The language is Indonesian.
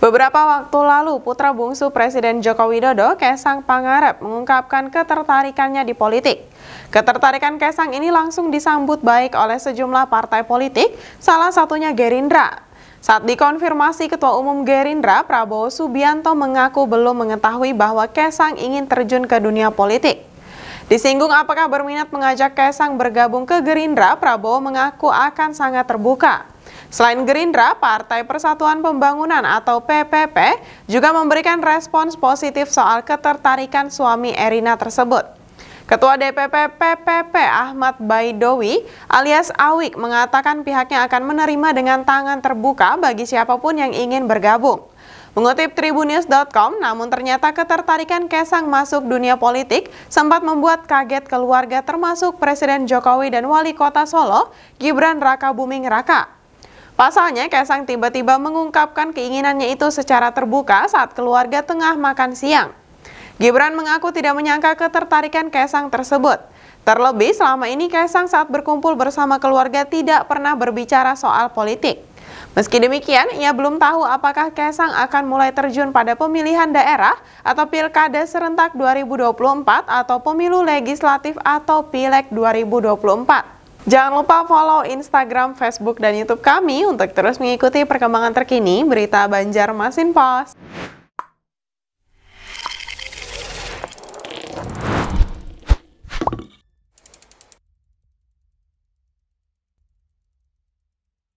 Beberapa waktu lalu, putra bungsu Presiden Joko Widodo, Kesang Pangarep, mengungkapkan ketertarikannya di politik. Ketertarikan Kesang ini langsung disambut baik oleh sejumlah partai politik, salah satunya Gerindra. Saat dikonfirmasi Ketua Umum Gerindra, Prabowo Subianto mengaku belum mengetahui bahwa Kesang ingin terjun ke dunia politik. Disinggung apakah berminat mengajak Kaisang bergabung ke Gerindra, Prabowo mengaku akan sangat terbuka. Selain Gerindra, Partai Persatuan Pembangunan atau PPP juga memberikan respons positif soal ketertarikan suami Erina tersebut. Ketua DPP PPP Ahmad Baidowi alias Awik mengatakan pihaknya akan menerima dengan tangan terbuka bagi siapapun yang ingin bergabung. Mengutip Tribunnews.com, namun ternyata ketertarikan Kesang masuk dunia politik sempat membuat kaget keluarga termasuk Presiden Jokowi dan Wali Kota Solo, Gibran Raka Buming Raka. Pasalnya, Kesang tiba-tiba mengungkapkan keinginannya itu secara terbuka saat keluarga tengah makan siang. Gibran mengaku tidak menyangka ketertarikan Kaisang tersebut. Terlebih selama ini Kaisang saat berkumpul bersama keluarga tidak pernah berbicara soal politik. Meski demikian, ia belum tahu apakah Kaisang akan mulai terjun pada pemilihan daerah atau pilkada serentak 2024 atau pemilu legislatif atau pileg 2024. Jangan lupa follow Instagram, Facebook, dan Youtube kami untuk terus mengikuti perkembangan terkini berita Banjarmasin Post.